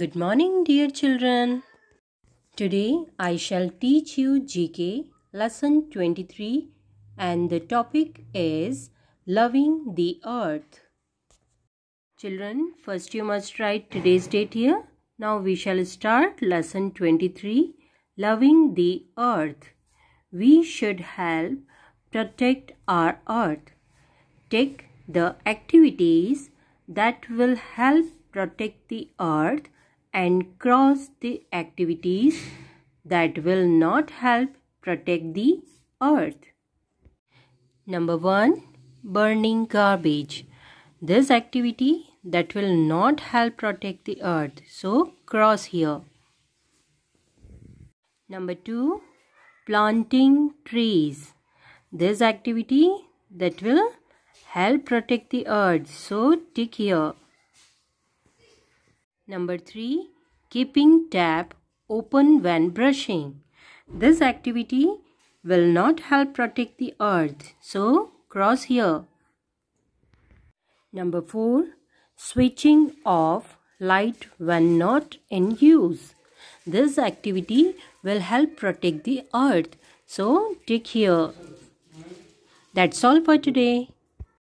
Good morning, dear children. Today I shall teach you GK lesson 23 and the topic is Loving the Earth. Children, first you must write today's date here. Now we shall start lesson 23 Loving the Earth. We should help protect our earth. Take the activities that will help protect the earth and cross the activities that will not help protect the earth. Number 1. Burning garbage. This activity that will not help protect the earth. So cross here. Number 2. Planting trees. This activity that will help protect the earth. So tick here. Number 3. Keeping tap open when brushing. This activity will not help protect the earth. So, cross here. Number 4. Switching off light when not in use. This activity will help protect the earth. So, tick here. That's all for today.